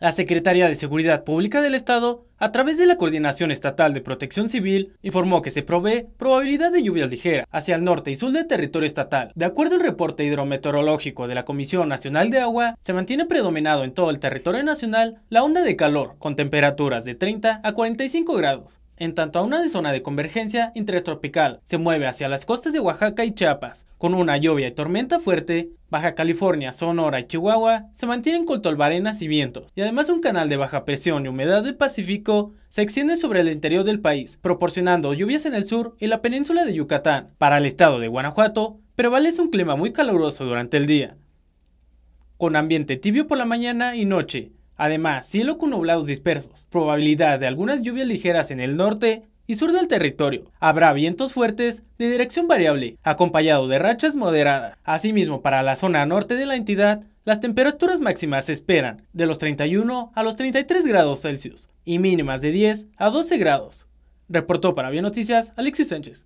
La Secretaría de Seguridad Pública del Estado, a través de la Coordinación Estatal de Protección Civil, informó que se provee probabilidad de lluvia ligera hacia el norte y sur del territorio estatal. De acuerdo al reporte hidrometeorológico de la Comisión Nacional de Agua, se mantiene predominado en todo el territorio nacional la onda de calor, con temperaturas de 30 a 45 grados, en tanto a una zona de convergencia intertropical. Se mueve hacia las costas de Oaxaca y Chiapas, con una lluvia y tormenta fuerte. Baja California, Sonora y Chihuahua se mantienen con tolvarenas y vientos, y además un canal de baja presión y humedad del Pacífico se extiende sobre el interior del país, proporcionando lluvias en el sur y la península de Yucatán. Para el estado de Guanajuato, prevalece un clima muy caluroso durante el día, con ambiente tibio por la mañana y noche, Además, cielo con nublados dispersos, probabilidad de algunas lluvias ligeras en el norte y sur del territorio. Habrá vientos fuertes de dirección variable, acompañado de rachas moderadas. Asimismo, para la zona norte de la entidad, las temperaturas máximas se esperan de los 31 a los 33 grados Celsius y mínimas de 10 a 12 grados. Reportó para Bien Noticias Alexis Sánchez.